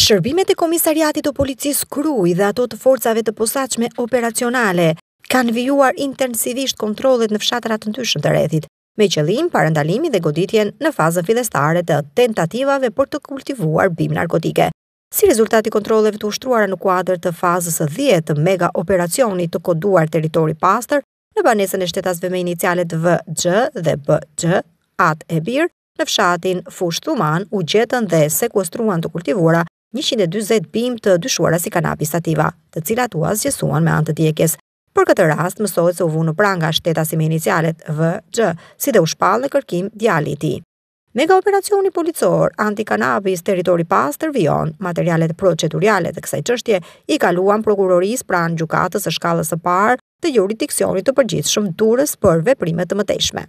shërbimet e komisariatit të policisë krui dhe ato të forcave të posaqme operacionale kanë vijuar intensivisht kontrolet në fshatrat të ndyshën të redhit, me qëllim, parendalimi dhe goditjen në fazën filestare të tentativave për të kultivuar bim narkotike. Si rezultati kontroleve të ushtruara në kuadrë të fazës 10 të mega operacioni të koduar teritori pastër, në banesën e shtetasve me inicialet VG dhe BG, atë e birë, në fshatin fushë thuman u gjetën dhe sekuestruan të kultivura 140 bim të dyshuara si kanabis sativa, të cilat u asgjësuan me antëtjekjes. Për këtë rast, mësohet se u vunë pranga shteta si me inicialet V, si dhe u shpalë në kërkim djali ti. Mega operacioni policor, antikanabis teritori pas të rvion, materialet procedurialet të kësaj qështje i kaluan prokuroris pranë gjukatës e shkallës e parë të juridikcionit të përgjithshëm durës për veprimet të mëtejshme.